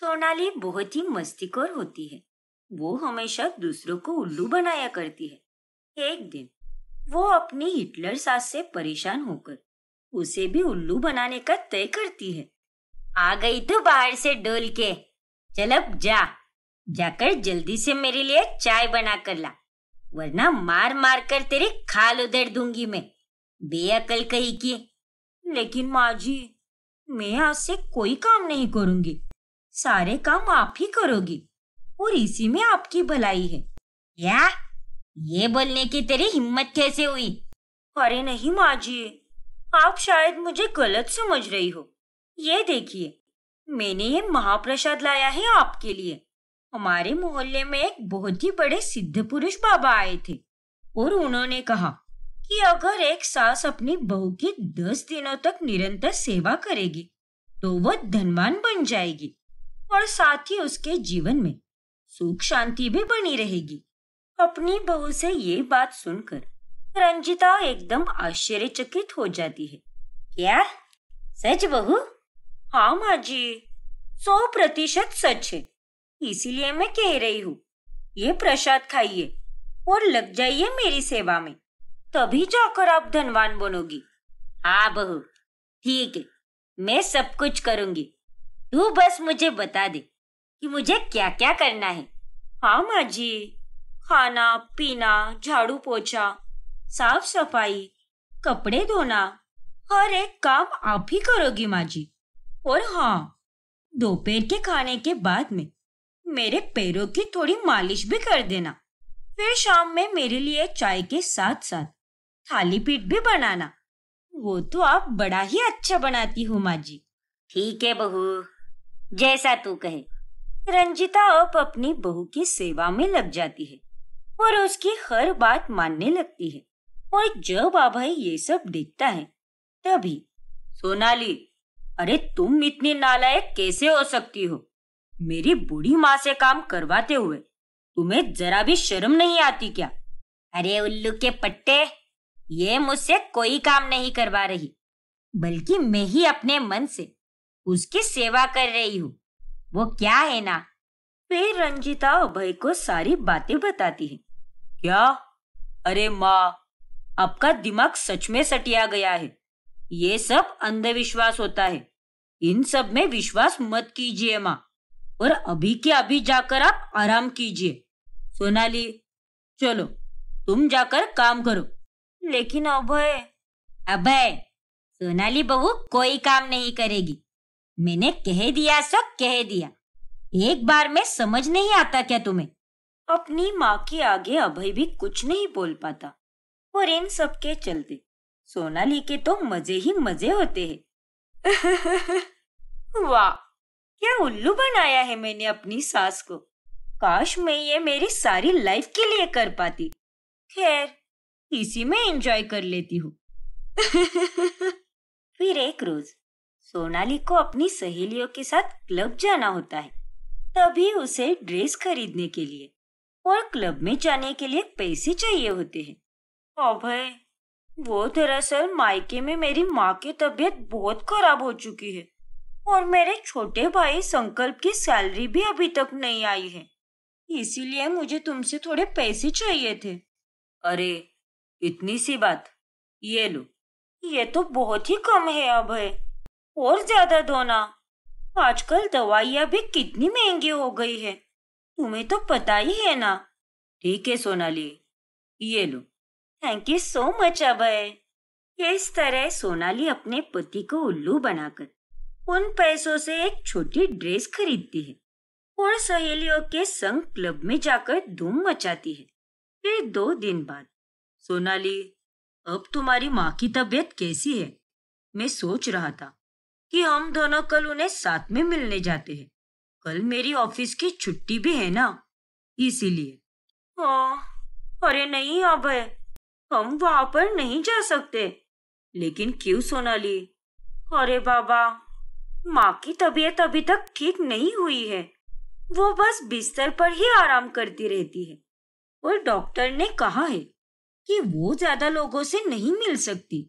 सोनाली बहुत ही मस्तीखोर होती है वो हमेशा दूसरों को उल्लू बनाया करती है एक दिन वो अपनी हिटलर सास से परेशान होकर उसे भी उल्लू बनाने का तय करती है आ गई तो बाहर से डोल के चल अब जा जाकर जल्दी से मेरे लिए चाय बना कर ला वरना मार मार कर तेरी खाल उधर दूंगी मैं बेअकल कही की लेकिन माँ जी मैं आज से कोई काम नहीं करूंगी सारे काम आप ही करोगी और इसी में आपकी भलाई है या ये बोलने की तेरी हिम्मत कैसे हुई अरे नहीं माँ जी आप शायद मुझे गलत समझ रही हो ये देखिए मैंने ये महाप्रसाद लाया है आपके लिए हमारे मोहल्ले में एक बहुत ही बड़े सिद्ध पुरुष बाबा आए थे और उन्होंने कहा कि अगर एक सास अपनी बहू की दस दिनों तक निरंतर सेवा करेगी तो वह धनवान बन जाएगी और साथ ही उसके जीवन में सुख शांति भी बनी रहेगी अपनी बहू से ये बात सुनकर रंजिता एकदम आश्चर्यचकित हो जाती है क्या सच बहू हाँ माँ जी सौ प्रतिशत सच है इसीलिए मैं कह रही हूँ ये प्रसाद खाइए और लग जाइए मेरी सेवा में तभी जाकर आप धनवान बनोगी हाँ बहू ठीक है मैं सब कुछ करूंगी तू बस मुझे बता दे कि मुझे क्या क्या करना है हाँ माँ जी खाना पीना झाड़ू पोछा साफ सफाई कपड़े धोना हर एक काम आप ही करोगी माँ जी और हाँ दोपहर के खाने के बाद में मेरे पैरों की थोड़ी मालिश भी कर देना फिर शाम में मेरे लिए चाय के साथ साथ थाली पीठ भी बनाना वो तो आप बड़ा ही अच्छा बनाती हो माँ जी ठीक है बहू जैसा तू कहे रंजिता अब अपनी बहू की सेवा में लग जाती है और उसकी हर बात मानने लगती है और जब अभय ये सब देखता है तभी सोनाली अरे तुम इतनी नालायक कैसे हो सकती हो मेरी बूढ़ी माँ से काम करवाते हुए तुम्हें जरा भी शर्म नहीं आती क्या अरे उल्लू के पट्टे ये मुझसे कोई काम नहीं करवा रही बल्कि मैं ही अपने मन से उसकी सेवा कर रही हूँ वो क्या है ना फिर रंजिता अभय को सारी बातें बताती है क्या अरे माँ आपका दिमाग सच में सटिया गया है ये सब अंधविश्वास होता है इन सब में विश्वास मत कीजिए माँ और अभी के अभी जाकर आप आराम कीजिए सोनाली चलो तुम जाकर काम करो लेकिन अभय अभय सोनाली बहू कोई काम नहीं करेगी मैंने कह दिया सो कह दिया एक बार में समझ नहीं आता क्या तुम्हें अपनी माँ के आगे अभय भी कुछ नहीं बोल पाता और इन सब के चलते सोनाली के तो मजे ही मजे होते हैं वाह क्या उल्लू बनाया है मैंने अपनी सास को काश मैं ये मेरी सारी लाइफ के लिए कर पाती खैर इसी में एंजॉय कर लेती हूँ फिर एक रोज सोनाली को अपनी सहेलियों के साथ क्लब जाना होता है तभी उसे ड्रेस खरीदने के लिए और क्लब में जाने के लिए पैसे चाहिए होते हैं अभय वो दरअसल मायके में मेरी माँ की तबीयत बहुत खराब हो चुकी है और मेरे छोटे भाई संकल्प की सैलरी भी अभी तक नहीं आई है इसीलिए मुझे तुमसे थोड़े पैसे चाहिए थे अरे इतनी सी बात ये लो ये तो बहुत ही कम है अभय और ज्यादा धोना आजकल दवाइया भी कितनी महंगी हो गई है तुम्हें तो पता ही है ना ठीक है सोनाली ये लो thank you so much Abhay इस तरह सोनाली अपने पति को उल्लू बनाकर उन पैसों से एक छोटी ड्रेस खरीदती है और सहेलियों के संग क्लब में जाकर धूम मचाती है फिर दो दिन बाद सोनाली अब तुम्हारी माँ की तबीयत कैसी है मैं सोच रहा था कि हम दोनों कल उन्हें साथ में मिलने जाते हैं कल मेरी ऑफिस की छुट्टी भी है ना इसीलिए अरे नहीं अभय हम वहां पर नहीं जा सकते लेकिन क्यों सोनाली अरे बाबा माँ की तबीयत अभी तक ठीक नहीं हुई है वो बस बिस्तर पर ही आराम करती रहती है और डॉक्टर ने कहा है कि वो ज्यादा लोगों से नहीं मिल सकती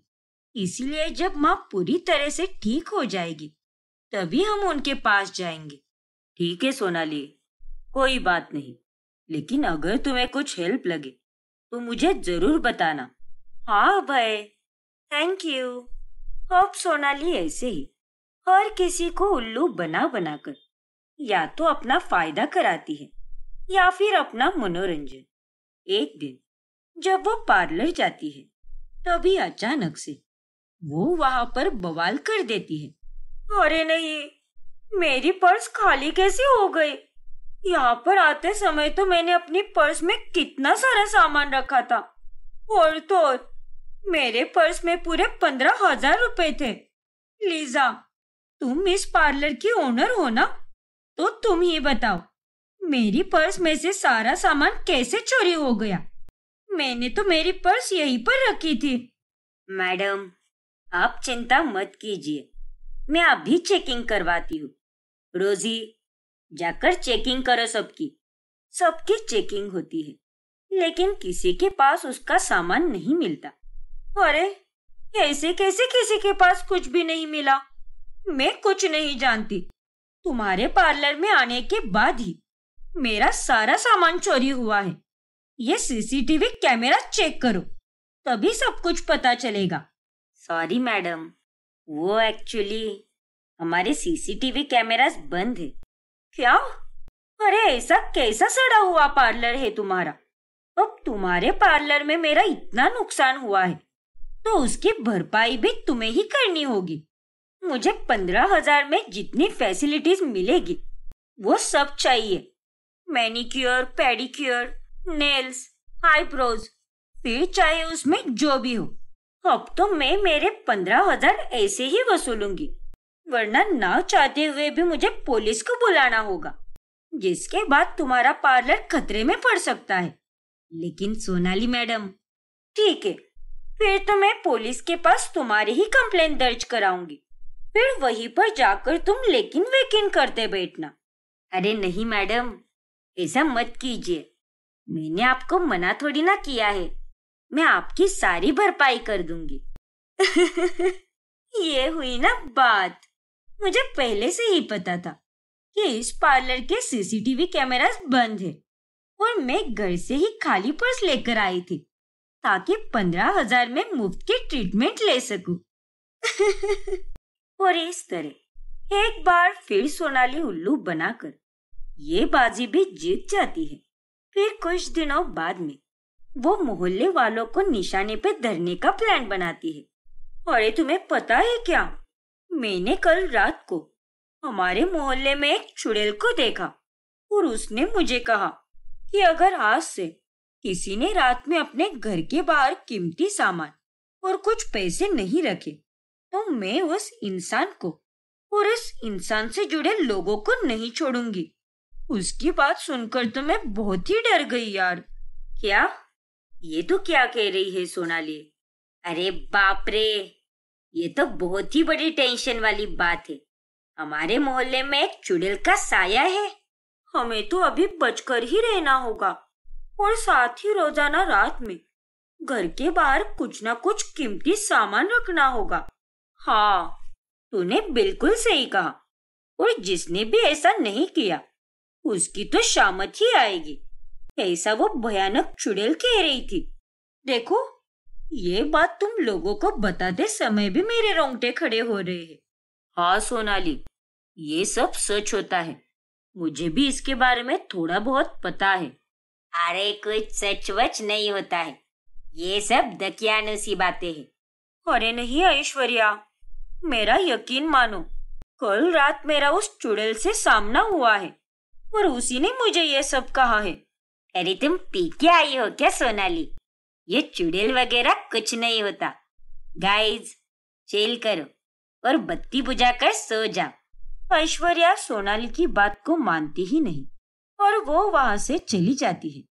इसलिए जब माँ पूरी तरह से ठीक हो जाएगी तभी हम उनके पास जाएंगे ठीक है सोनाली कोई बात नहीं लेकिन अगर तुम्हें कुछ हेल्प लगे तो मुझे जरूर बताना हाँ भाई थैंक यू अब सोनाली ऐसे ही हर किसी को उल्लू बना बनाकर या तो अपना फायदा कराती है या फिर अपना मनोरंजन एक दिन जब वो पार्लर जाती है तभी अचानक से वो वहाँ पर बवाल कर देती है अरे नहीं मेरी पर्स खाली कैसे हो गई यहाँ पर आते समय तो मैंने अपनी पर्स में कितना सारा सामान रखा था और तो मेरे पर्स में पूरे पंद्रह हजार रुपए थे लीजा तुम इस पार्लर की ओनर हो ना तो तुम ही बताओ मेरी पर्स में से सारा सामान कैसे चोरी हो गया मैंने तो मेरी पर्स यहीं पर रखी थी मैडम आप चिंता मत कीजिए मैं अभी चेकिंग करवाती हूँ रोजी जाकर चेकिंग करो सबकी सबकी चेकिंग होती है लेकिन किसी के पास उसका सामान नहीं मिलता अरे ऐसे कैसे किसी के पास कुछ भी नहीं मिला मैं कुछ नहीं जानती तुम्हारे पार्लर में आने के बाद ही मेरा सारा सामान चोरी हुआ है ये सीसीटीवी कैमरा चेक करो तभी सब कुछ पता चलेगा सॉरी मैडम वो एक्चुअली हमारे सीसीटीवी कैमरास बंद है क्या अरे ऐसा कैसा सड़ा हुआ पार्लर है तुम्हारा अब तुम्हारे पार्लर में मेरा इतना नुकसान हुआ है तो उसकी भरपाई भी तुम्हें ही करनी होगी मुझे पंद्रह हजार में जितनी फैसिलिटीज मिलेगी वो सब चाहिए मैनिक्योर पेडिक्योर नेल्स आईब्रोज फिर चाहे उसमें जो भी हो अब तो मैं मेरे पंद्रह हजार ऐसे ही वसूलूंगी वरना ना चाहते हुए भी मुझे पुलिस को बुलाना होगा जिसके बाद तुम्हारा पार्लर खतरे में पड़ सकता है लेकिन सोनाली मैडम ठीक है फिर तो मैं पुलिस के पास तुम्हारी ही कंप्लेन दर्ज कराऊंगी फिर वहीं पर जाकर तुम लेकिन वेकिन करते बैठना अरे नहीं मैडम ऐसा मत कीजिए मैंने आपको मना थोड़ी ना किया है मैं आपकी सारी भरपाई कर दूंगी ये हुई ना बात मुझे पहले से ही पता था कि इस पार्लर के सीसीटीवी कैमरास बंद है और मैं घर से ही खाली पर्स लेकर आई थी ताकि पंद्रह हजार में मुफ्त की ट्रीटमेंट ले सकूं। और इस तरह एक बार फिर सोनाली उल्लू बनाकर ये बाजी भी जीत जाती है फिर कुछ दिनों बाद में वो मोहल्ले वालों को निशाने पे धरने का प्लान बनाती है अरे तुम्हें पता है क्या मैंने कल रात को हमारे मोहल्ले में एक चुड़ैल को देखा और उसने मुझे कहा कि अगर आज से किसी ने रात में अपने घर के बाहर कीमती सामान और कुछ पैसे नहीं रखे तो मैं उस इंसान को और उस इंसान से जुड़े लोगों को नहीं छोड़ूंगी उसकी बात सुनकर तो मैं बहुत ही डर गई यार क्या ये तो क्या कह रही है सोनाली अरे बाप रे ये तो बहुत ही बड़ी टेंशन वाली बात है हमारे मोहल्ले में एक चुड़ैल का साया है हमें तो अभी बचकर ही रहना होगा और साथ ही रोजाना रात में घर के बाहर कुछ ना कुछ कीमती सामान रखना होगा हाँ तूने बिल्कुल सही कहा और जिसने भी ऐसा नहीं किया उसकी तो शामत ही आएगी ऐसा वो भयानक चुड़ैल कह रही थी देखो ये बात तुम लोगों को बताते समय भी मेरे रोंगटे खड़े हो रहे हैं हाँ सोनाली ये सब सच होता है मुझे भी इसके बारे में थोड़ा बहुत पता है अरे कुछ सच वच नहीं होता है ये सब दकियानुसी बातें हैं अरे नहीं ऐश्वर्या मेरा यकीन मानो कल रात मेरा उस चुड़ैल से सामना हुआ है और उसी ने मुझे ये सब कहा है अरे तुम पी के आई हो क्या सोनाली ये चुड़ैल वगैरह कुछ नहीं होता गाइज चेल करो और बत्ती बुझा कर सो जाओ ऐश्वर्या सोनाली की बात को मानती ही नहीं और वो वहां से चली जाती है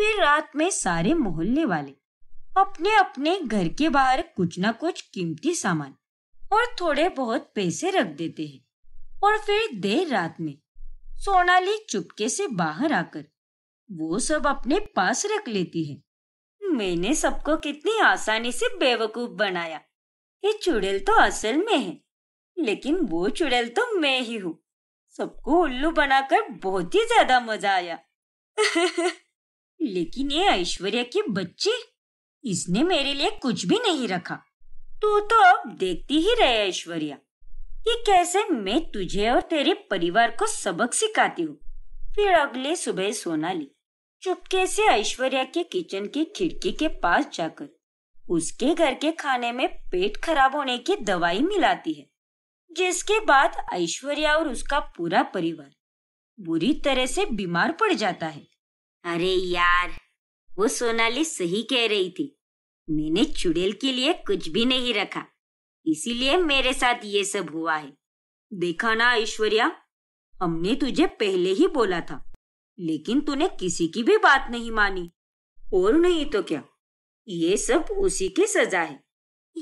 फिर रात में सारे मोहल्ले वाले अपने अपने घर के बाहर कुछ ना कुछ कीमती सामान और थोड़े बहुत पैसे रख देते हैं और फिर देर रात में सोनाली चुपके से बाहर आकर वो सब अपने पास रख लेती है मैंने सबको कितनी आसानी से बेवकूफ बनाया ये चुड़ैल तो असल में है लेकिन वो चुड़ैल तो मैं ही हूँ सबको उल्लू बनाकर बहुत ही ज्यादा मजा आया लेकिन ये ऐश्वर्या की बच्ची इसने मेरे लिए कुछ भी नहीं रखा तू तो अब देखती ही रहे ऐश्वर्या कि कैसे मैं तुझे और तेरे परिवार को सबक सिखाती हूँ फिर अगले सुबह सोनाली चुपके से ऐश्वर्या के किचन की खिड़की के पास जाकर उसके घर के खाने में पेट खराब होने की दवाई मिलाती है जिसके बाद ऐश्वर्या और उसका पूरा परिवार बुरी तरह से बीमार पड़ जाता है अरे यार वो सोनाली सही कह रही थी मैंने चुड़ैल के लिए कुछ भी नहीं रखा इसीलिए मेरे साथ ये सब हुआ है देखा ना ऐश्वर्या हमने तुझे पहले ही बोला था लेकिन तूने किसी की भी बात नहीं मानी और नहीं तो क्या ये सब उसी की सजा है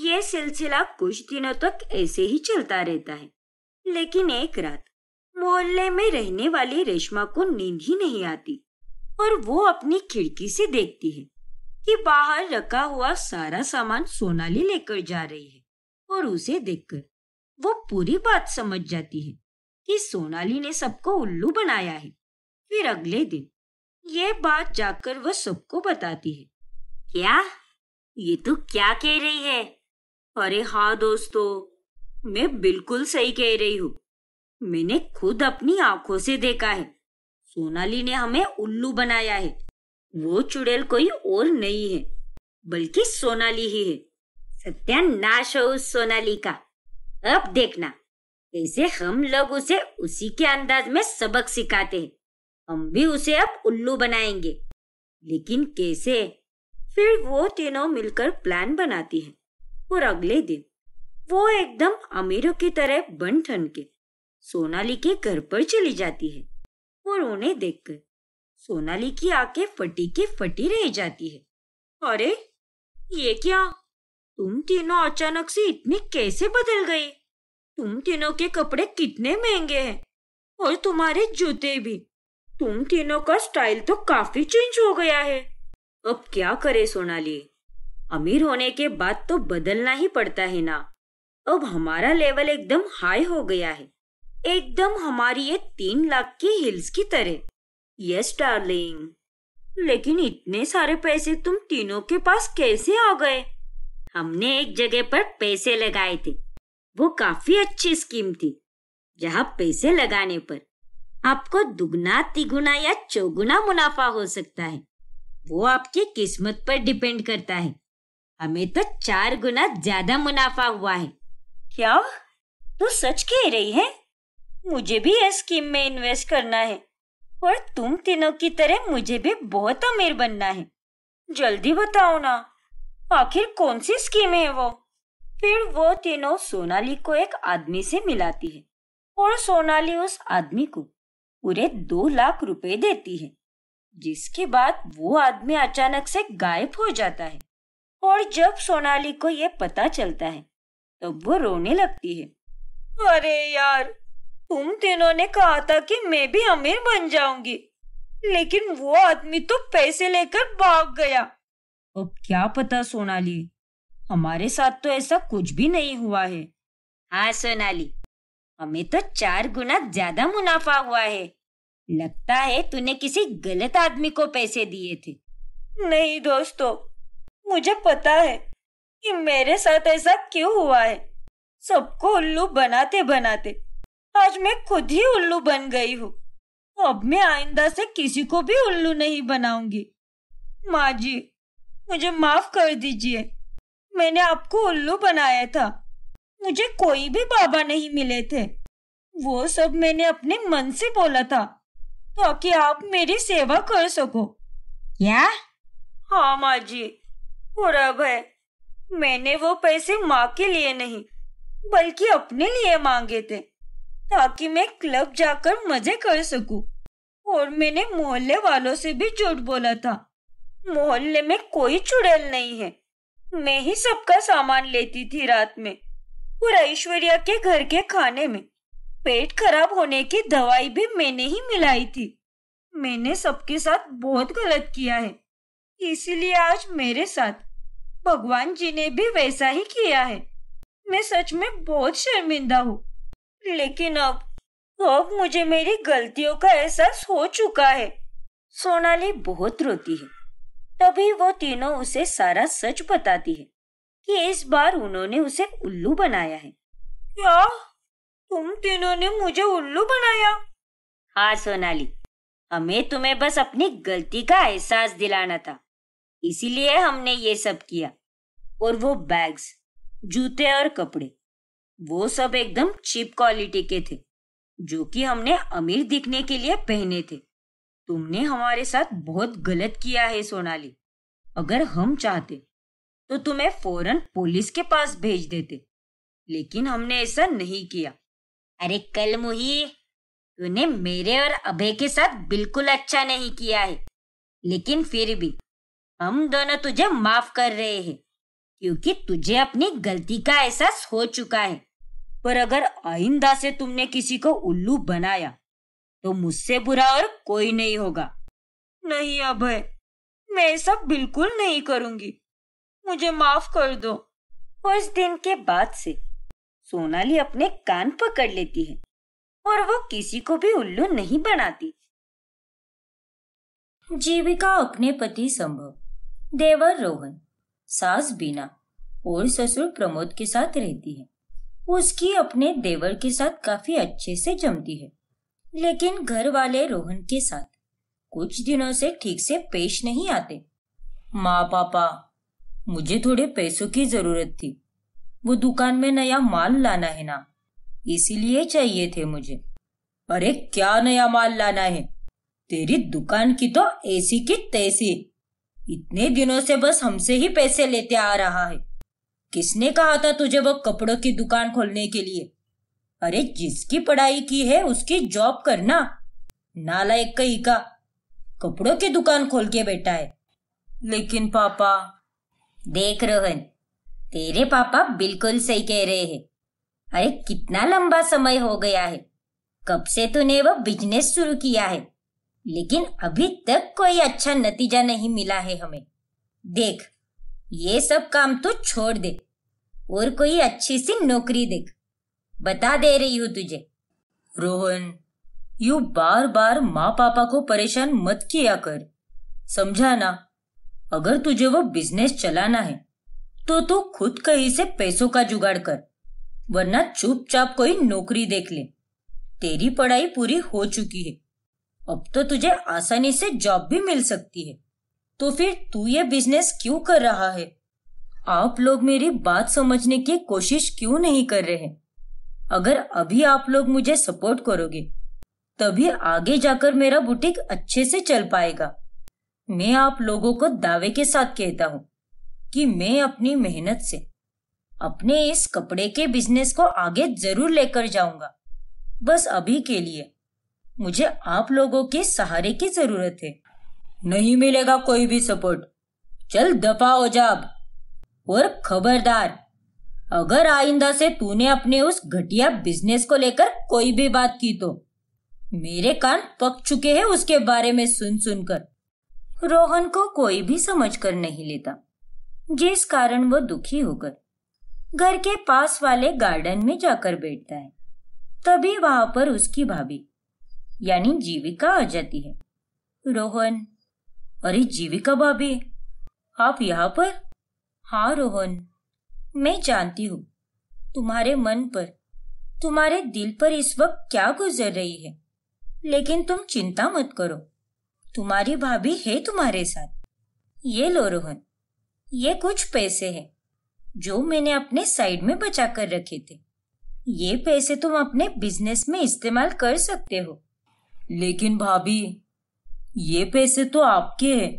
ये सिलसिला कुछ दिनों तक ऐसे ही चलता रहता है लेकिन एक रात मोहल्ले में रहने वाली रेशमा को नींद ही नहीं आती और वो अपनी खिड़की से देखती है कि बाहर रखा हुआ सारा सामान सोनाली लेकर जा रही है और उसे देखकर वो पूरी बात समझ जाती है कि सोनाली ने सबको उल्लू बनाया है फिर अगले दिन ये बात जाकर वह सबको बताती है क्या ये तो क्या कह रही है अरे हाँ दोस्तों मैं बिल्कुल सही कह रही हूँ मैंने खुद अपनी आंखों से देखा है सोनाली ने हमें उल्लू बनाया है वो चुड़ैल कोई और नहीं है बल्कि सोनाली ही है सत्यानाश हो उस सोनाली का अब देखना कैसे हम लोग उसे उसी के अंदाज में सबक सिखाते हैं हम भी उसे अब उल्लू बनाएंगे लेकिन कैसे फिर वो तीनों मिलकर प्लान बनाती है और अगले दिन वो एकदम अमीरों की तरह बन ठन के सोनाली के घर पर चली जाती है और उन्हें देखकर सोनाली की आंखें फटी के फटी रह जाती है अरे ये क्या तुम तीनों अचानक से इतनी कैसे बदल गई तुम तीनों के कपड़े कितने महंगे हैं और तुम्हारे जूते भी तुम तीनों का स्टाइल तो काफी चेंज हो गया है अब क्या करे सोनाली अमीर होने के बाद तो बदलना ही पड़ता है ना अब हमारा लेवल एकदम हाई हो गया है एकदम हमारी ये तीन लाख की हिल्स की तरह यस डार्लिंग लेकिन इतने सारे पैसे तुम तीनों के पास कैसे आ गए हमने एक जगह पर पैसे लगाए थे वो काफी अच्छी स्कीम थी जहाँ पैसे लगाने पर आपको दुगना तिगुना या चौगुना मुनाफा हो सकता है वो आपकी किस्मत पर डिपेंड करता है हमें तो चार गुना ज्यादा मुनाफा हुआ है क्या तू तो सच कह रही है मुझे भी इस स्कीम में इन्वेस्ट करना है और तुम तीनों की तरह मुझे भी बहुत अमीर बनना है जल्दी बताओ ना आखिर कौन सी स्कीम है वो फिर वो तीनों सोनाली को एक आदमी से मिलाती है और सोनाली उस आदमी को उन्हें दो लाख रुपए देती है जिसके बाद वो आदमी अचानक से गायब हो जाता है और जब सोनाली को यह पता चलता है तब तो वो रोने लगती है अरे यार तुम तीनों ने कहा था कि मैं भी अमीर बन जाऊंगी लेकिन वो आदमी तो पैसे लेकर भाग गया अब क्या पता सोनाली हमारे साथ तो ऐसा कुछ भी नहीं हुआ है हाँ सोनाली हमें तो चार गुना ज्यादा मुनाफा हुआ है लगता है तूने किसी गलत आदमी को पैसे दिए थे नहीं दोस्तों मुझे पता है कि मेरे साथ ऐसा क्यों हुआ है सबको उल्लू बनाते बनाते आज मैं खुद ही उल्लू बन गई हूँ अब मैं आइंदा से किसी को भी उल्लू नहीं बनाऊंगी माँ जी मुझे माफ कर दीजिए मैंने आपको उल्लू बनाया था मुझे कोई भी बाबा नहीं मिले थे वो सब मैंने अपने मन से बोला था ताकि आप मेरी सेवा कर सको क्या हाँ माँ जी और अब मैंने वो पैसे माँ के लिए नहीं बल्कि अपने लिए मांगे थे ताकि मैं क्लब जाकर मजे कर सकूं। और मैंने मोहल्ले वालों से भी झूठ बोला था मोहल्ले में कोई चुड़ैल नहीं है मैं ही सबका सामान लेती थी रात में और ऐश्वर्या के घर के खाने में पेट खराब होने की दवाई भी मैंने ही मिलाई थी मैंने सबके साथ बहुत गलत किया है इसीलिए आज मेरे साथ भगवान जी ने भी वैसा ही किया है मैं सच में बहुत शर्मिंदा हूँ लेकिन अब अब मुझे मेरी गलतियों का एहसास हो चुका है सोनाली बहुत रोती है तभी वो तीनों उसे सारा सच बताती है कि इस बार उन्होंने उसे उल्लू बनाया है क्या तुम तीनों ने मुझे उल्लू बनाया हाँ सोनाली हमें तुम्हें बस अपनी गलती का एहसास दिलाना था इसीलिए हमने ये सब किया और वो बैग्स जूते और कपड़े वो सब एकदम चीप क्वालिटी के थे जो कि हमने अमीर दिखने के लिए पहने थे तुमने हमारे साथ बहुत गलत किया है सोनाली अगर हम चाहते तो तुम्हें फौरन पुलिस के पास भेज देते लेकिन हमने ऐसा नहीं किया अरे कल मुही तूने मेरे और अभय के साथ बिल्कुल अच्छा नहीं किया है लेकिन फिर भी हम दोनों तुझे माफ कर रहे हैं क्योंकि तुझे अपनी गलती का एहसास हो चुका है पर अगर आइंदा से तुमने किसी को उल्लू बनाया तो मुझसे बुरा और कोई नहीं होगा नहीं अभय मैं ऐसा बिल्कुल नहीं करूंगी मुझे माफ कर दो उस दिन के बाद से सोनाली अपने कान पकड़ लेती है और वो किसी को भी उल्लू नहीं बनाती जीविका अपने पति संभव देवर रोहन सास बीना और ससुर प्रमोद के साथ रहती है उसकी अपने देवर के साथ काफी अच्छे से जमती है लेकिन घर वाले रोहन के साथ कुछ दिनों से ठीक से पेश नहीं आते माँ पापा मुझे थोड़े पैसों की जरूरत थी वो दुकान में नया माल लाना है ना इसीलिए चाहिए थे मुझे अरे क्या नया माल लाना है तेरी दुकान की तो ऐसी की तैसी इतने दिनों से बस हमसे ही पैसे लेते आ रहा है किसने कहा था तुझे वो कपड़ों की दुकान खोलने के लिए अरे जिसकी पढ़ाई की है उसकी जॉब करना नालायक कहीं का कपड़ों की दुकान खोल के बैठा है लेकिन पापा देख रोहन तेरे पापा बिल्कुल सही कह रहे हैं अरे कितना लंबा समय हो गया है कब से तूने वह बिजनेस शुरू किया है लेकिन अभी तक कोई अच्छा नतीजा नहीं मिला है हमें देख ये सब काम तो छोड़ दे और कोई अच्छी सी नौकरी देख बता दे रही हूँ तुझे रोहन यू बार बार माँ पापा को परेशान मत किया कर समझा ना अगर तुझे वो बिजनेस चलाना है तो तू खुद कहीं से पैसों का जुगाड़ कर वरना चुपचाप कोई नौकरी देख ले तेरी पढ़ाई पूरी हो चुकी है अब तो तुझे आसानी से जॉब भी मिल सकती है तो फिर तू ये बिजनेस क्यों कर रहा है आप लोग मेरी बात समझने की कोशिश क्यों नहीं कर रहे अगर अभी आप लोग मुझे सपोर्ट करोगे तभी आगे जाकर मेरा बुटीक अच्छे से चल पाएगा मैं आप लोगों को दावे के साथ कहता हूँ कि मैं अपनी मेहनत से अपने इस कपड़े के बिजनेस को आगे जरूर लेकर जाऊंगा बस अभी के लिए मुझे आप लोगों के सहारे की जरूरत है नहीं मिलेगा कोई भी सपोर्ट चल दफा हो जा और खबरदार अगर आइंदा से तूने अपने उस घटिया बिजनेस को लेकर कोई भी बात की तो मेरे कान पक चुके हैं उसके बारे में सुन सुनकर रोहन को कोई भी समझ कर नहीं लेता जिस कारण वो दुखी होकर घर के पास वाले गार्डन में जाकर बैठता है तभी वहां पर उसकी भाभी यानी जीविका आ जाती है रोहन अरे जीविका भाभी आप यहाँ पर हाँ रोहन मैं जानती हूँ तुम्हारे मन पर तुम्हारे दिल पर इस वक्त क्या गुजर रही है लेकिन तुम चिंता मत करो तुम्हारी भाभी है तुम्हारे साथ ये लो रोहन ये कुछ पैसे हैं जो मैंने अपने साइड में बचा कर रखे थे ये पैसे तुम अपने बिजनेस में इस्तेमाल कर सकते हो लेकिन भाभी ये पैसे तो आपके हैं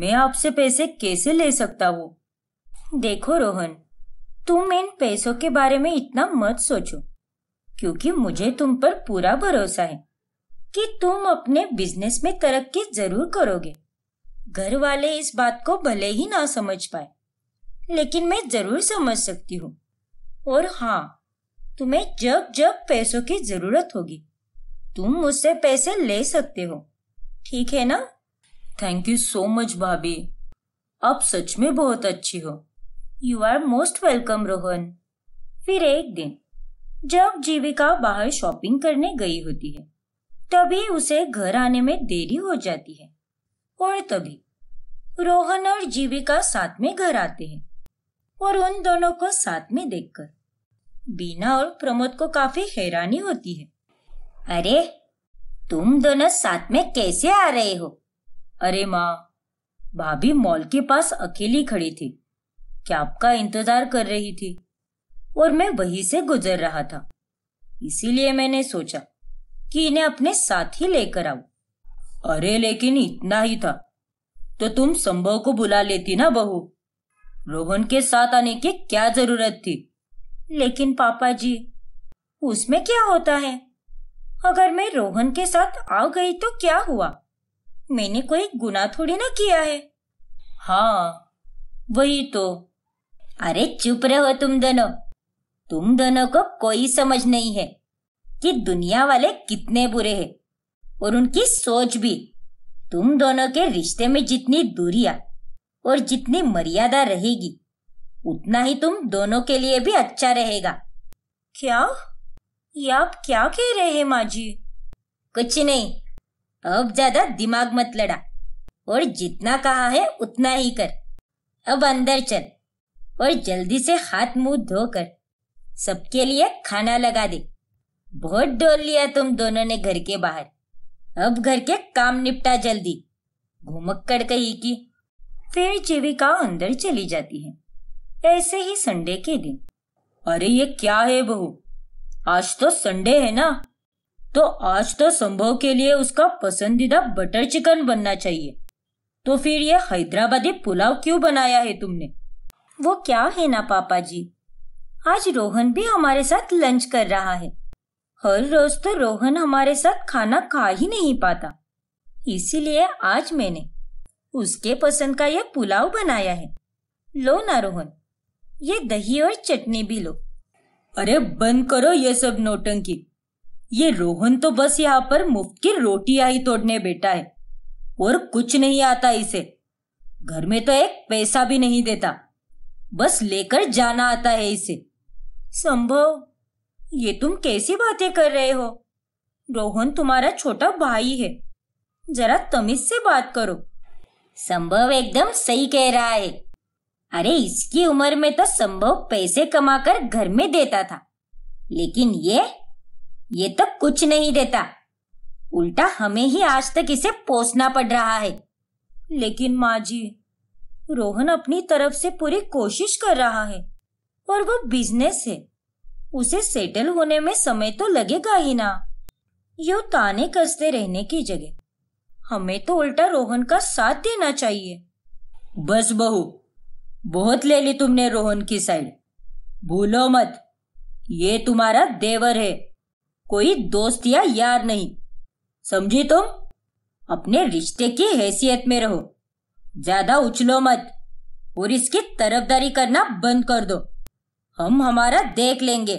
मैं आपसे पैसे कैसे ले सकता हूँ देखो रोहन तुम इन पैसों के बारे में इतना मत सोचो क्योंकि मुझे तुम पर पूरा भरोसा है कि तुम अपने बिजनेस में तरक्की जरूर करोगे घर वाले इस बात को भले ही ना समझ पाए लेकिन मैं जरूर समझ सकती हूँ और हाँ तुम्हें जब जब पैसों की जरूरत होगी तुम मुझसे पैसे ले सकते हो ठीक है ना थैंक यू सो मच भाभी आप सच में बहुत अच्छी हो you are most welcome Rohan फिर एक दिन जब जीविका बाहर शॉपिंग करने गई होती है तभी उसे घर आने में देरी हो जाती है और तभी रोहन और जीविका साथ में घर आते हैं और उन दोनों को साथ में देखकर बीना और प्रमोद को काफी हैरानी होती है अरे तुम दोनों साथ में कैसे आ रहे हो अरे माँ भाभी मॉल के पास अकेली खड़ी थी क्या आपका इंतजार कर रही थी और मैं वहीं से गुजर रहा था इसीलिए मैंने सोचा कि इन्हें अपने साथ ही लेकर आओ अरे लेकिन इतना ही था तो तुम संभव को बुला लेती ना बहू रोहन के साथ आने की क्या जरूरत थी लेकिन पापा जी उसमें क्या होता है अगर मैं रोहन के साथ आ गई तो क्या हुआ मैंने कोई गुनाह थोड़ी ना किया है हाँ वही तो अरे चुप रहो तुम दोनों तुम दोनों को कोई समझ नहीं है कि दुनिया वाले कितने बुरे हैं और उनकी सोच भी तुम दोनों के रिश्ते में जितनी दूरिया और जितनी मर्यादा रहेगी उतना ही तुम दोनों के लिए भी अच्छा रहेगा क्या ये आप क्या कह रहे हैं माँ जी कुछ नहीं अब ज्यादा दिमाग मत लड़ा और जितना कहा है उतना ही कर अब अंदर चल और जल्दी से हाथ मुंह धोकर सबके लिए खाना लगा दे बहुत डोल लिया तुम दोनों ने घर के बाहर अब घर के काम निपटा जल्दी घुमक्कड़ कही की फिर जीविका अंदर चली जाती है ऐसे ही संडे के दिन अरे ये क्या है बहू आज तो संडे है ना तो आज तो संभव के लिए उसका पसंदीदा बटर चिकन बनना चाहिए तो फिर ये हैदराबादी पुलाव क्यों बनाया है तुमने वो क्या है ना पापा जी आज रोहन भी हमारे साथ लंच कर रहा है हर रोज तो रोहन हमारे साथ खाना खा ही नहीं पाता इसीलिए आज मैंने उसके पसंद का यह पुलाव बनाया है लो ना रोहन ये दही और चटनी भी लो अरे बंद करो ये सब नोटंकी ये रोहन तो बस यहाँ पर मुफ्त की रोटियां ही तोड़ने बेटा है और कुछ नहीं आता इसे घर में तो एक पैसा भी नहीं देता बस लेकर जाना आता है इसे संभव ये तुम कैसी बातें कर रहे हो रोहन तुम्हारा छोटा भाई है जरा तमीज से बात करो संभव एकदम सही कह रहा है अरे इसकी उम्र में तो संभव पैसे कमाकर घर में देता था लेकिन ये ये तो कुछ नहीं देता उल्टा हमें ही आज तक इसे पोसना पड़ रहा है लेकिन माँ जी रोहन अपनी तरफ से पूरी कोशिश कर रहा है और वो बिजनेस है उसे सेटल होने में समय तो लगेगा ही ना यू ताने कसते रहने की जगह हमें तो उल्टा रोहन का साथ देना चाहिए बस बहू बहुत ले ली तुमने रोहन की साइड भूलो मत ये तुम्हारा देवर है कोई दोस्त या यार नहीं समझी तुम अपने रिश्ते की हैसियत में रहो ज्यादा उछलो मत और इसकी तरफदारी करना बंद कर दो हम हमारा देख लेंगे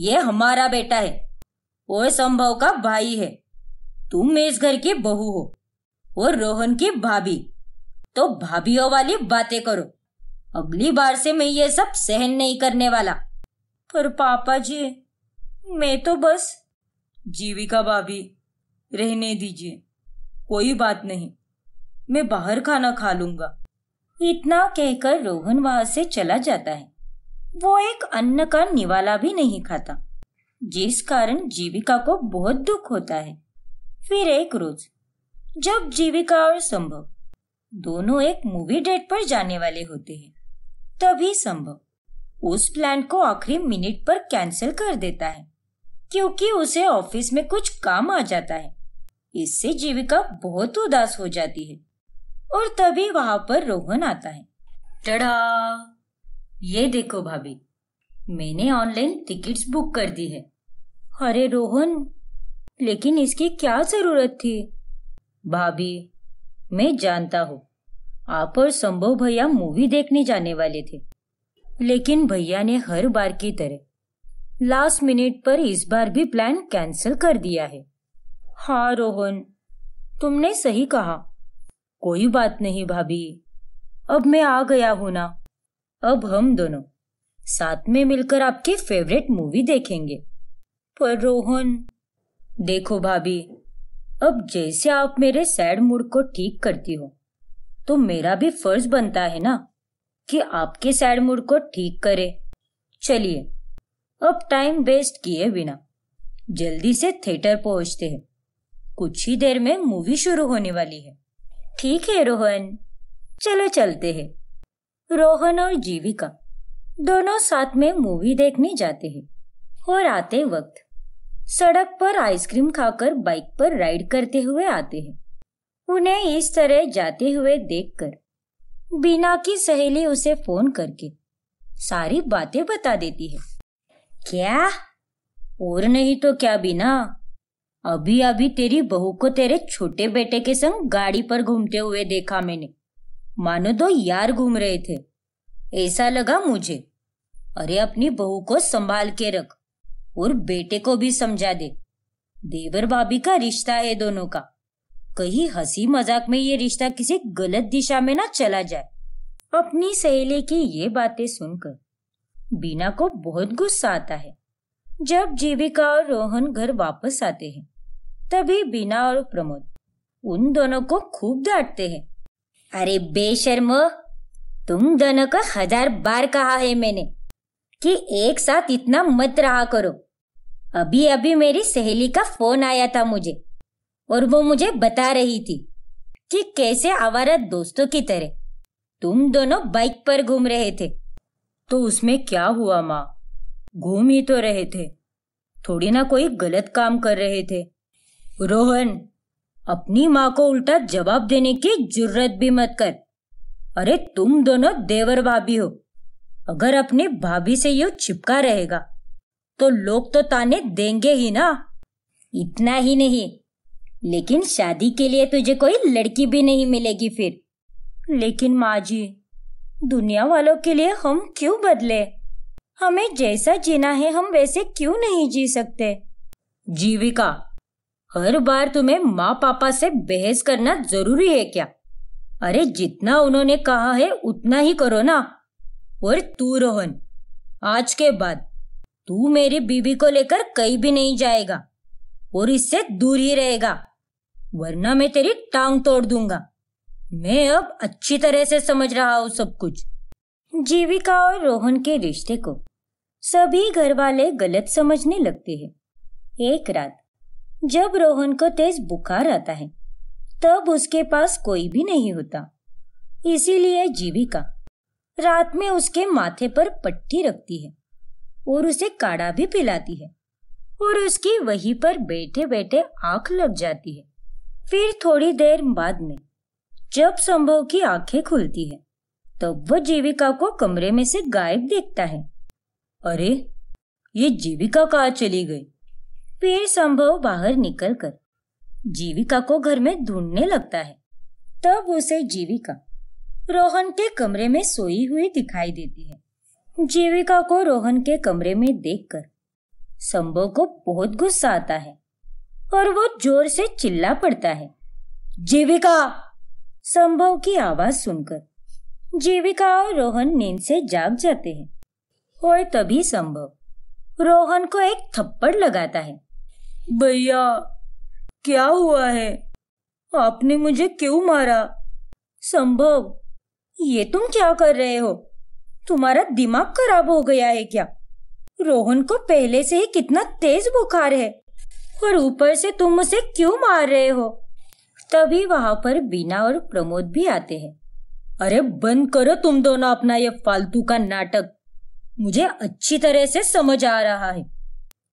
ये हमारा बेटा है वो संभव का भाई है तुम इस घर की बहू हो और रोहन की भाभी तो भाभी वाली बातें करो अगली बार से मैं ये सब सहन नहीं करने वाला पर पापा जी मैं तो बस जीविका भाभी रहने दीजिए कोई बात नहीं मैं बाहर खाना खा लूंगा इतना कहकर रोहन वहां से चला जाता है वो एक अन्न का निवाला भी नहीं खाता जिस कारण जीविका को बहुत दुख होता है फिर एक रोज जब जीविका और संभव दोनों एक मूवी डेट पर जाने वाले होते हैं तभी संभव उस प्लान को आखिरी मिनट पर कैंसिल कर देता है क्योंकि उसे ऑफिस में कुछ काम आ जाता है इससे जीविका बहुत उदास हो जाती है और तभी वहां पर रोहन आता है टड़ा ये देखो भाभी मैंने ऑनलाइन टिकट्स बुक कर दी है अरे रोहन लेकिन इसकी क्या जरूरत थी भाभी मैं जानता हूँ आप और संभव भैया मूवी देखने जाने वाले थे लेकिन भैया ने हर बार की तरह लास्ट मिनट पर इस बार भी प्लान कैंसिल कर दिया है हाँ रोहन तुमने सही कहा कोई बात नहीं भाभी अब मैं आ गया हूं ना अब हम दोनों साथ में मिलकर आपकी फेवरेट मूवी देखेंगे पर रोहन देखो भाभी अब जैसे आप मेरे सैड मूड को ठीक करती हो तो मेरा भी फर्ज बनता है ना कि आपके सैड मूड को ठीक करे चलिए अब टाइम वेस्ट किए बिना जल्दी से थिएटर पहुंचते हैं कुछ ही देर में मूवी शुरू होने वाली है ठीक है रोहन चलो चलते हैं रोहन और जीविका दोनों साथ में मूवी देखने जाते हैं और आते वक्त सड़क पर आइसक्रीम खाकर बाइक पर राइड करते हुए आते हैं उन्हें इस तरह जाते हुए देखकर बीना की सहेली उसे फोन करके सारी बातें बता देती है क्या और नहीं तो क्या बीना अभी अभी तेरी बहू को तेरे छोटे बेटे के संग गाड़ी पर घूमते हुए देखा मैंने मानो तो यार घूम रहे थे ऐसा लगा मुझे अरे अपनी बहू को संभाल के रख और बेटे को भी समझा दे देवर भाभी का रिश्ता है दोनों का कहीं हंसी मजाक में ये रिश्ता किसी गलत दिशा में ना चला जाए अपनी सहेली की ये बातें सुनकर बीना को बहुत गुस्सा आता है जब जीविका और रोहन घर वापस आते हैं तभी बीना और प्रमोद उन दोनों को खूब डांटते हैं अरे बेशर्म तुम दोनों को हजार बार कहा है मैंने कि एक साथ इतना मत रहा करो अभी अभी मेरी सहेली का फोन आया था मुझे और वो मुझे बता रही थी कि कैसे आवारा दोस्तों की तरह तुम दोनों बाइक पर घूम रहे थे तो उसमें क्या हुआ माँ घूम ही तो रहे थे थोड़ी ना कोई गलत काम कर रहे थे रोहन अपनी माँ को उल्टा जवाब देने की जरूरत भी मत कर अरे तुम दोनों देवर भाभी हो अगर अपने भाभी से यू छिपका रहेगा तो लोग तो ताने देंगे ही ना इतना ही नहीं लेकिन शादी के लिए तुझे कोई लड़की भी नहीं मिलेगी फिर लेकिन माँ जी दुनिया वालों के लिए हम क्यों बदले हमें जैसा जीना है हम वैसे क्यों नहीं जी सकते जीविका हर बार तुम्हें माँ पापा से बहस करना जरूरी है क्या अरे जितना उन्होंने कहा है उतना ही करो ना और तू रोहन आज के बाद तू मेरी बीबी को लेकर कहीं भी नहीं जाएगा और इससे दूर ही रहेगा वरना मैं तेरी टांग तोड़ दूंगा मैं अब अच्छी तरह से समझ रहा हूँ सब कुछ जीविका और रोहन के रिश्ते को सभी घर वाले गलत समझने लगते हैं एक रात जब रोहन को तेज बुखार आता है तब उसके पास कोई भी नहीं होता इसीलिए जीविका रात में उसके माथे पर पट्टी रखती है और उसे काढ़ा भी पिलाती है और उसकी वहीं पर बैठे बैठे आंख लग जाती है फिर थोड़ी देर बाद में जब संभव की आंखें खुलती है तब वह जीविका को कमरे में से गायब देखता है अरे ये जीविका कहा चली गई फिर संभव बाहर निकलकर जीविका को घर में ढूंढने लगता है तब उसे जीविका रोहन के कमरे में सोई हुई दिखाई देती है जीविका को रोहन के कमरे में देखकर संभव को बहुत गुस्सा आता है और वो जोर से चिल्ला पड़ता है जीविका संभव की आवाज सुनकर जीविका और रोहन नींद से जाग जाते हैं और तभी संभव रोहन को एक थप्पड़ लगाता है भैया क्या हुआ है आपने मुझे क्यों मारा संभव ये तुम क्या कर रहे हो तुम्हारा दिमाग खराब हो गया है क्या रोहन को पहले से ही कितना तेज बुखार है और ऊपर से तुम उसे क्यों मार रहे हो तभी वहां पर बीना और प्रमोद भी आते हैं अरे बंद करो तुम दोनों अपना ये फालतू का नाटक मुझे अच्छी तरह से समझ आ रहा है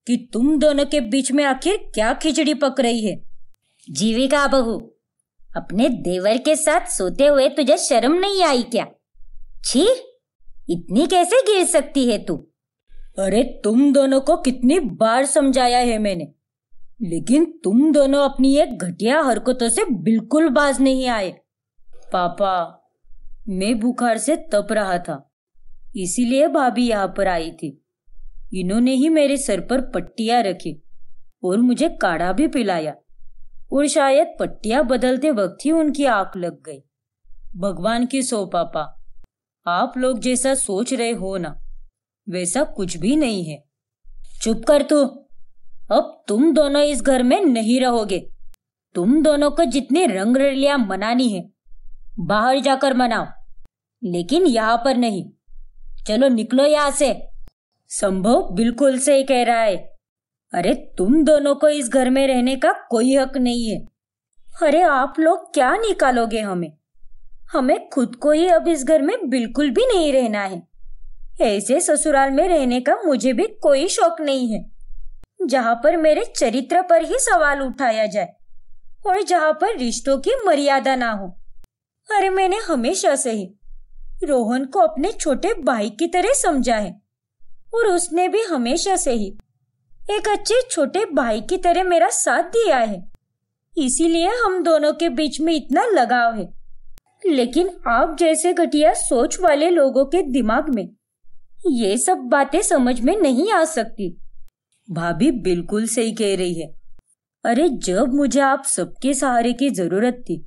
कि तुम दोनों के बीच में आखिर क्या खिचड़ी पक रही है जीविका बहू अपने देवर के साथ सोते हुए तुझे शर्म नहीं आई क्या छी इतनी कैसे गिर सकती है तू अरे तुम दोनों को कितनी बार समझाया है मैंने लेकिन तुम दोनों अपनी ये घटिया हरकतों से बिल्कुल बाज नहीं आए पापा मैं बुखार से तप रहा था इसीलिए भाभी यहाँ पर आई थी इन्होंने ही मेरे सर पर पट्टिया रखी और मुझे काढ़ा भी पिलाया और शायद पट्टिया बदलते वक्त ही उनकी आंख लग गई भगवान की सो पापा आप लोग जैसा सोच रहे हो ना वैसा कुछ भी नहीं है चुप कर तू अब तुम दोनों इस घर में नहीं रहोगे तुम दोनों को जितनी रंग रलिया मनानी है बाहर जाकर मनाओ लेकिन यहाँ पर नहीं चलो निकलो यहां से संभव बिल्कुल सही कह रहा है अरे तुम दोनों को इस घर में रहने का कोई हक नहीं है अरे आप लोग क्या निकालोगे हमें हमें खुद को ही अब इस घर में बिल्कुल भी नहीं रहना है ऐसे ससुराल में रहने का मुझे भी कोई शौक नहीं है जहाँ पर मेरे चरित्र पर ही सवाल उठाया जाए और जहाँ पर रिश्तों की मर्यादा ना हो अरे मैंने हमेशा से ही रोहन को अपने छोटे भाई की तरह समझा है और उसने भी हमेशा से ही एक अच्छे छोटे भाई की तरह मेरा साथ दिया है इसीलिए हम दोनों के बीच में इतना लगाव है लेकिन आप जैसे घटिया सोच वाले लोगों के दिमाग में ये सब बातें समझ में नहीं आ सकती भाभी बिल्कुल सही कह रही है अरे जब मुझे आप सबके सहारे की जरूरत थी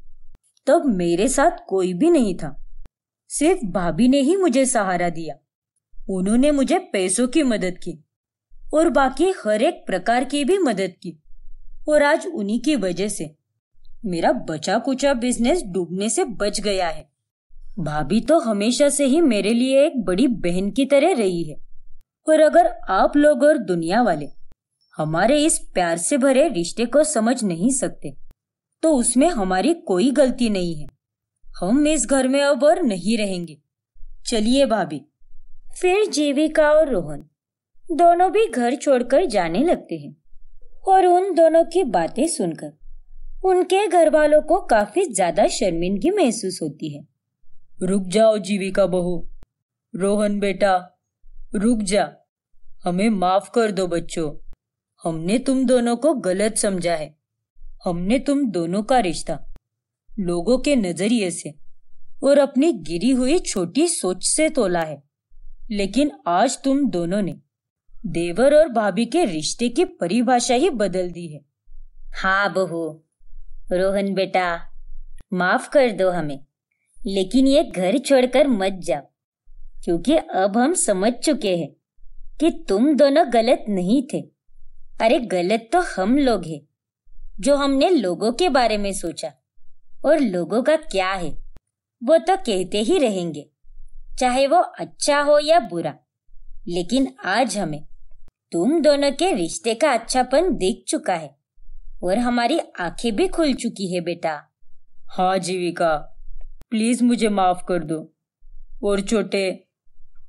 तब मेरे साथ कोई भी नहीं था सिर्फ भाभी ने ही मुझे सहारा दिया उन्होंने मुझे पैसों की मदद की और बाकी हर एक प्रकार की भी मदद की और आज उन्हीं की वजह से मेरा बचा कुचा बिजनेस डूबने से बच गया है भाभी तो हमेशा से ही मेरे लिए एक बड़ी बहन की तरह रही है और अगर आप लोग और दुनिया वाले हमारे इस प्यार से भरे रिश्ते को समझ नहीं सकते तो उसमें हमारी कोई गलती नहीं है हम इस घर में अब और नहीं रहेंगे चलिए भाभी फिर जीविका और रोहन दोनों भी घर छोड़कर जाने लगते हैं और उन दोनों की बातें सुनकर उनके घर वालों को काफी ज्यादा शर्मिंदगी महसूस होती है रुक जाओ जीविका बहू रोहन बेटा रुक जा हमें माफ कर दो बच्चों हमने तुम दोनों को गलत समझा है हमने तुम दोनों का रिश्ता लोगों के नजरिए से और अपनी गिरी हुई छोटी सोच से तोला है लेकिन आज तुम दोनों ने देवर और भाभी के रिश्ते की परिभाषा ही बदल दी है हाँ बहू रोहन बेटा माफ कर दो हमें लेकिन ये घर छोड़कर मत जाओ क्योंकि अब हम समझ चुके हैं कि तुम दोनों गलत नहीं थे अरे गलत तो हम लोग हैं जो हमने लोगों के बारे में सोचा और लोगों का क्या है वो तो कहते ही रहेंगे चाहे वो अच्छा हो या बुरा लेकिन आज हमें तुम दोनों के रिश्ते का अच्छापन दिख चुका है और हमारी आंखें भी खुल चुकी है बेटा हाँ जीविका प्लीज मुझे माफ कर दो और छोटे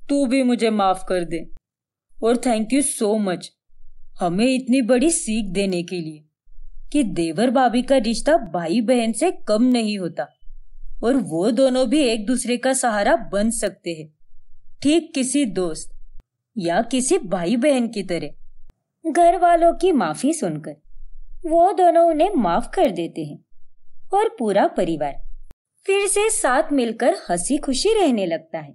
तू भी मुझे माफ कर दे और थैंक यू सो मच हमें इतनी बड़ी सीख देने के लिए कि देवर भाभी का रिश्ता भाई बहन से कम नहीं होता और वो दोनों भी एक दूसरे का सहारा बन सकते हैं ठीक किसी दोस्त या किसी भाई बहन की तरह घर वालों की माफी सुनकर वो दोनों उन्हें माफ कर देते हैं और पूरा परिवार फिर से साथ मिलकर हंसी खुशी रहने लगता है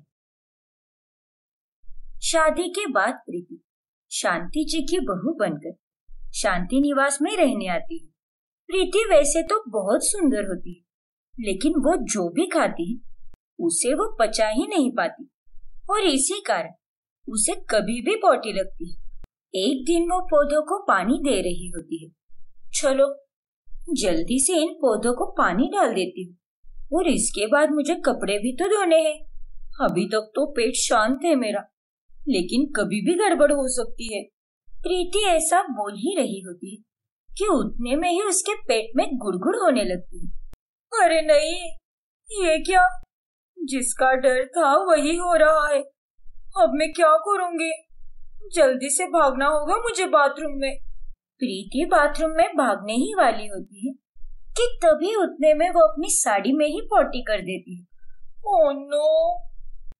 शादी के बाद प्रीति शांति जी की बहू बनकर शांति निवास में रहने आती है प्रीति वैसे तो बहुत सुंदर होती है लेकिन वो जो भी खाती है उसे वो पचा ही नहीं पाती और इसी कारण उसे कभी भी पोटी लगती है एक दिन वो पौधों को पानी दे रही होती है चलो जल्दी से इन पौधों को पानी डाल देती हूँ और इसके बाद मुझे कपड़े भी तो धोने हैं अभी तक तो पेट शांत है मेरा लेकिन कभी भी गड़बड़ हो सकती है प्रीति ऐसा बोल ही रही होती है कि उतने में ही उसके पेट में गुड़गुड़ होने लगती है अरे नहीं ये क्या जिसका डर था वही हो रहा है अब मैं क्या करूंगी जल्दी से भागना होगा मुझे बाथरूम में प्रीति बाथरूम में भागने ही वाली होती है कि तभी उतने में वो अपनी साड़ी में ही पोटी कर देती है ओ नो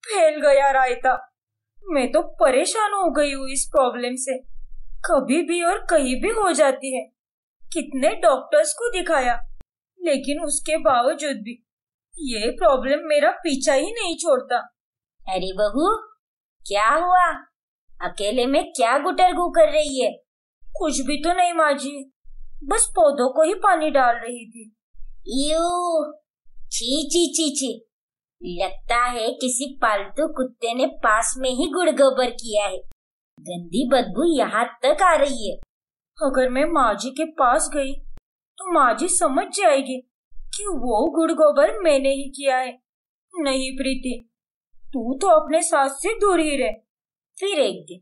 फैल गया रायता मैं तो परेशान हो गई हूँ इस प्रॉब्लम से कभी भी और कहीं भी हो जाती है कितने डॉक्टर्स को दिखाया लेकिन उसके बावजूद भी ये प्रॉब्लम मेरा पीछा ही नहीं छोड़ता अरे बहू क्या हुआ अकेले में क्या गुटर गु कर रही है कुछ भी तो नहीं माजी बस पौधों को ही पानी डाल रही थी यू ची ची ची ची लगता है किसी पालतू कुत्ते ने पास में ही गुड़ गोबर किया है गंदी बदबू यहाँ तक आ रही है अगर मैं माँ जी के पास गई तो माँ जी समझ जाएगी कि वो गुड़ गोबर मैंने ही किया है नहीं प्रीति तू तो अपने सास से दूर ही रहे फिर एक दिन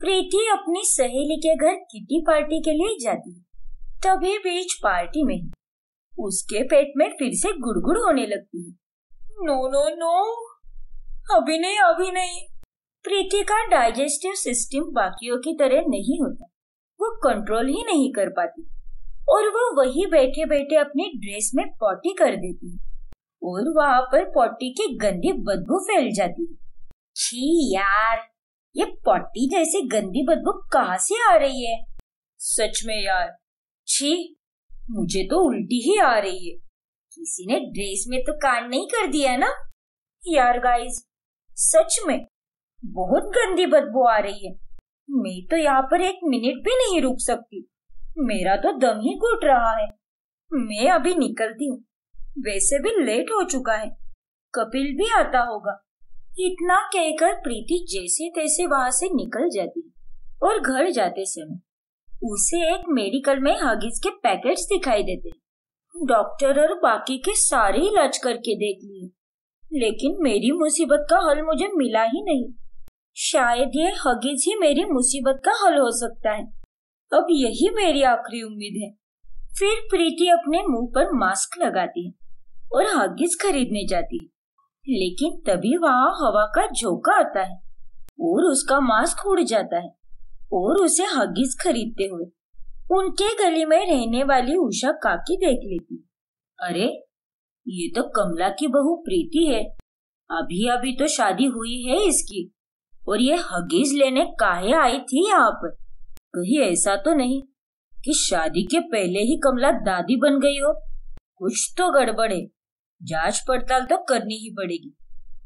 प्रीति अपनी सहेली के घर किटी पार्टी के लिए जाती है तभी बीच पार्टी में उसके पेट में फिर से गुड़गुड़ होने लगती है नो नो नो अभी नहीं अभी नहीं प्रीति का डाइजेस्टिव सिस्टम बाकियों की तरह नहीं होता वो कंट्रोल ही नहीं कर पाती और वो वही बैठे बैठे अपने ड्रेस में पॉटी कर देती और वहां पर पॉटी की गंदी बदबू फैल जाती छी यार ये पॉटी जैसी गंदी बदबू कहाँ से आ रही है सच में यार छी मुझे तो उल्टी ही आ रही है किसी ने ड्रेस में तो कांड नहीं कर दिया ना यार गाइस सच में बहुत गंदी बदबू आ रही है मैं तो यहाँ पर एक मिनट भी नहीं रुक सकती मेरा तो दम ही घुट रहा है मैं अभी निकलती हूँ वैसे भी लेट हो चुका है कपिल भी आता होगा इतना कहकर प्रीति जैसे तैसे वहां से निकल जाती और घर जाते समय उसे एक मेडिकल में हगीज के पैकेट्स दिखाई देते डॉक्टर और बाकी के सारे इलाज करके देख लिए लेकिन मेरी मुसीबत का हल मुझे मिला ही नहीं शायद ये हगीज ही मेरी मुसीबत का हल हो सकता है अब यही मेरी आखिरी उम्मीद है फिर प्रीति अपने मुंह पर मास्क लगाती है और हगिस खरीदने जाती है लेकिन तभी वहाँ हवा का झोंका आता है और उसका मास्क उड़ जाता है और उसे हगिस खरीदते हुए उनके गली में रहने वाली उषा काकी देख लेती अरे ये तो कमला की बहू प्रीति है अभी अभी तो शादी हुई है इसकी और ये हगीज लेने काहे आई थी यहाँ पर कहीं ऐसा तो नहीं कि शादी के पहले ही कमला दादी बन गई हो कुछ तो गड़बड़े जांच पड़ताल तो करनी ही पड़ेगी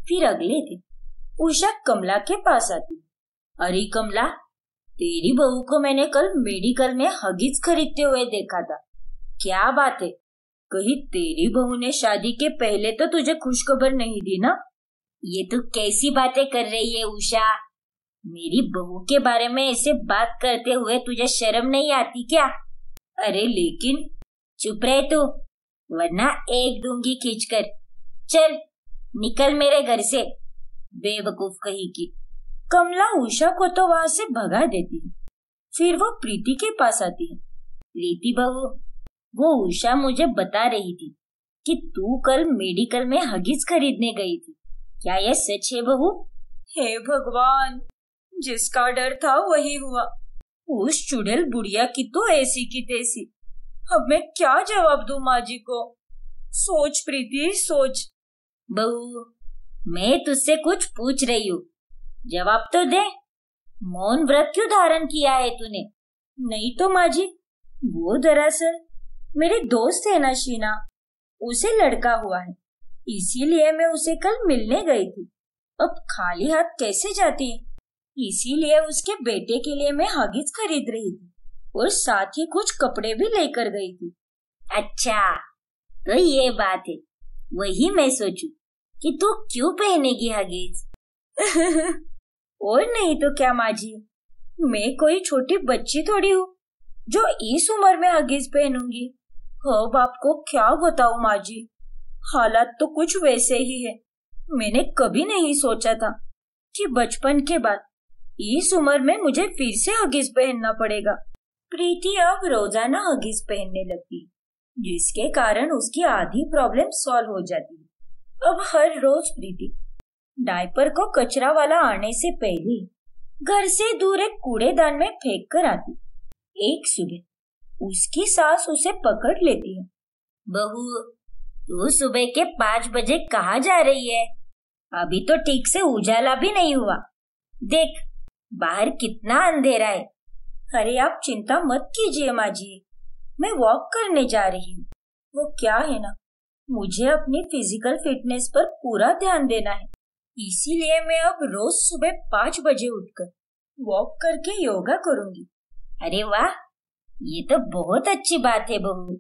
फिर अगले दिन उषा कमला के पास आती अरे कमला तेरी बहू को मैंने कल मेडिकल में हगीज खरीदते हुए देखा था क्या बात है कहीं तेरी बहू ने शादी के पहले तो तुझे खुशखबर नहीं दी ना ये तो कैसी बातें कर रही है उषा मेरी बहू के बारे में ऐसे बात करते हुए तुझे शर्म नहीं आती क्या अरे लेकिन चुप रहे तू वरना एक दूंगी कर चल निकल मेरे घर से बेवकूफ कही की कमला उषा को तो वहां से भगा देती फिर वो प्रीति के पास आती है प्रीति बहू वो उषा मुझे बता रही थी कि तू कल मेडिकल में हगीज खरीदने गई थी क्या यह सच है बहू हे भगवान जिसका डर था वही हुआ उस चुड़ैल बुढ़िया की तो ऐसी की तैसी अब मैं क्या जवाब दू माँ जी को सोच प्रीति सोच बहू मैं तुझसे कुछ पूछ रही हूँ जवाब तो दे मौन व्रत क्यों धारण किया है तूने नहीं तो माँ जी वो दरअसल मेरे दोस्त है ना शीना उसे लड़का हुआ है इसीलिए मैं उसे कल मिलने गई थी अब खाली हाथ कैसे जाती है इसीलिए उसके बेटे के लिए मैं हगीज खरीद रही थी और साथ ही कुछ कपड़े भी लेकर गई थी अच्छा तो ये बात है वही मैं सोचू कि तू क्यों पहनेगी हगीज और नहीं तो क्या माजी मैं कोई छोटी बच्ची थोड़ी हूँ जो इस उम्र में हगीज पहनूंगी अब आपको क्या बताऊ माजी हालात तो कुछ वैसे ही है मैंने कभी नहीं सोचा था कि बचपन के बाद इस उम्र में मुझे फिर से हगीज पहनना पड़ेगा प्रीति अब रोजाना हगीज पहनने लगती जिसके कारण उसकी आधी प्रॉब्लम सॉल्व हो जाती अब हर रोज प्रीति डायपर को कचरा वाला आने से पहले घर से दूर एक कूड़ेदान में फेंक कर आती एक सुबह उसकी सास उसे पकड़ लेती है बहू तू सुबह के पाँच बजे कहा जा रही है अभी तो ठीक से उजाला भी नहीं हुआ देख बाहर कितना अंधेरा है अरे आप चिंता मत कीजिए माँ जी मैं वॉक करने जा रही हूँ वो क्या है ना मुझे अपनी फिजिकल फिटनेस पर पूरा ध्यान देना है इसीलिए मैं अब रोज सुबह पाँच बजे उठकर वॉक करके योगा करूंगी अरे वाह ये तो बहुत अच्छी बात है बहू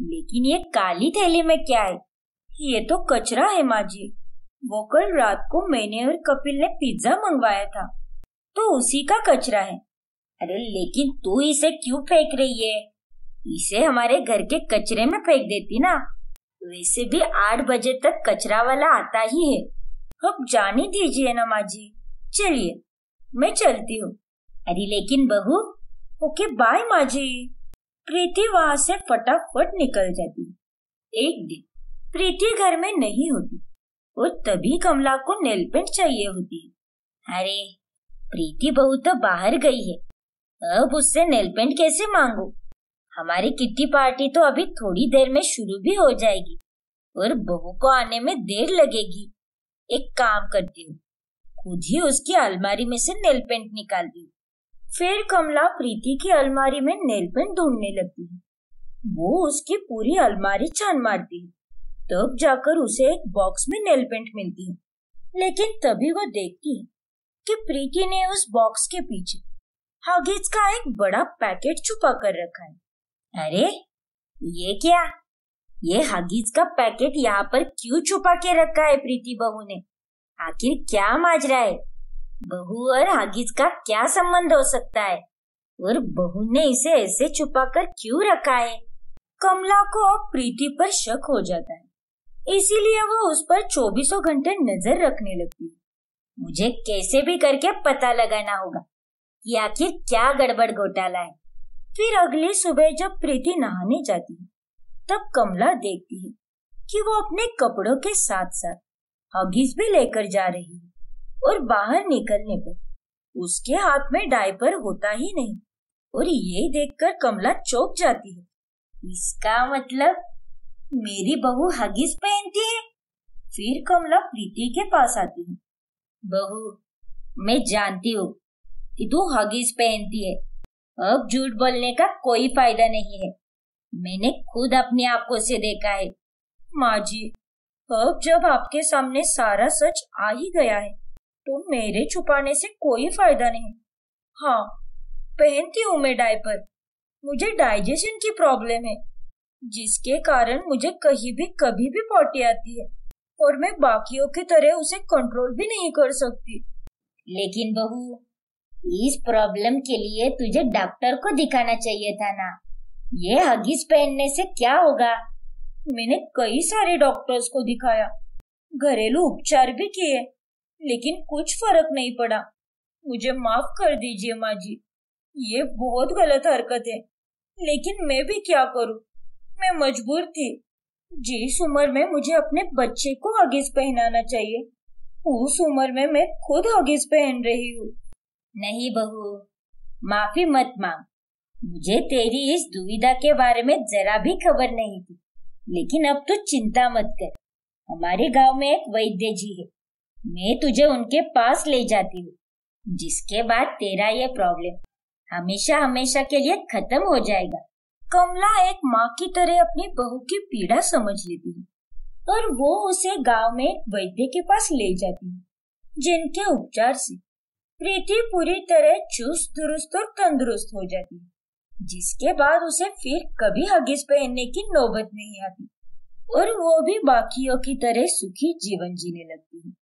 लेकिन ये काली थैली में क्या है ये तो कचरा है माँ जी वो कल रात को मैंने और कपिल ने पिज्जा मंगवाया था तो उसी का कचरा है अरे लेकिन तू इसे क्यों फेंक रही है इसे हमारे घर के कचरे में फेंक देती ना वैसे भी आठ बजे तक कचरा वाला आता ही है अब जाने दीजिए ना माँ जी चलिए मैं चलती हूँ अरे लेकिन बहू ओके बाय माँ जी प्रीति वहां से फटाफट निकल जाती एक दिन प्रीति घर में नहीं होती और तभी कमला को नेल पेंट चाहिए होती अरे प्रीति बहू तो बाहर गई है अब उससे नेल पेंट कैसे मांगू हमारी किट्टी पार्टी तो अभी थोड़ी देर में शुरू भी हो जाएगी और बहू को आने में देर लगेगी एक काम करती हूँ खुद ही उसकी अलमारी में से नेल पेंट निकालती दी फिर कमला प्रीति की अलमारी में नेल पेंट ढूंढने लगती है वो उसकी पूरी अलमारी छान मारती है तब जाकर उसे एक बॉक्स में नेल पेंट मिलती है लेकिन तभी वो देखती है कि प्रीति ने उस बॉक्स के पीछे हगीज का एक बड़ा पैकेट छुपा कर रखा है अरे ये क्या ये हगीज का पैकेट यहाँ पर क्यों छुपा के रखा है प्रीति बहू ने आखिर क्या माजरा है बहू और हगीज का क्या संबंध हो सकता है और बहू ने इसे ऐसे छुपा कर क्यों रखा है कमला को अब प्रीति पर शक हो जाता है इसीलिए वो उस पर चौबीसों घंटे नजर रखने लगती है मुझे कैसे भी करके पता लगाना होगा कि आखिर क्या गड़बड़ घोटाला है फिर अगली सुबह जब प्रीति नहाने जाती है तब कमला देखती है कि वो अपने कपड़ों के साथ साथ हगीज भी लेकर जा रही है और बाहर निकलने पर उसके हाथ में डायपर होता ही नहीं और ये देखकर कमला चौक जाती है इसका मतलब मेरी बहू हगीज पहनती है फिर कमला प्रीति के पास आती है बहू मैं जानती हूँ कि तू हगीज पहनती है अब झूठ बोलने का कोई फायदा नहीं है मैंने खुद अपनी आंखों से देखा है माँ जी अब जब आपके सामने सारा सच आ ही गया है तो मेरे छुपाने से कोई फायदा नहीं हाँ पहनती हूँ मैं डायपर मुझे डाइजेशन की प्रॉब्लम है जिसके कारण मुझे कहीं भी कभी भी पोटी आती है और मैं बाकियों की तरह उसे कंट्रोल भी नहीं कर सकती लेकिन बहू इस प्रॉब्लम के लिए तुझे डॉक्टर को दिखाना चाहिए था ना ये हगीज पहनने से क्या होगा मैंने कई सारे डॉक्टर्स को दिखाया घरेलू उपचार भी किए लेकिन कुछ फर्क नहीं पड़ा मुझे माफ कर दीजिए माँ जी ये बहुत गलत हरकत है लेकिन मैं भी क्या करूँ मैं मजबूर थी जिस उम्र में मुझे अपने बच्चे को हगीज पहनाना चाहिए उस उम्र में मैं खुद हगीज पहन रही हूँ नहीं बहू माफी मत मांग मुझे तेरी इस दुविधा के बारे में जरा भी खबर नहीं थी लेकिन अब तू तो चिंता मत कर हमारे गांव में एक वैद्य जी है मैं तुझे उनके पास ले जाती हूँ जिसके बाद तेरा ये प्रॉब्लम हमेशा हमेशा के लिए खत्म हो जाएगा कमला एक माँ की तरह अपनी बहू की पीड़ा समझ लेती है और वो उसे गांव में एक वैद्य के पास ले जाती है जिनके उपचार से प्रीति पूरी तरह चुस्त दुरुस्त और तंदुरुस्त हो जाती है जिसके बाद उसे फिर कभी हगीज पहनने की नौबत नहीं आती और वो भी बाकियों की तरह सुखी जीवन जीने लगती है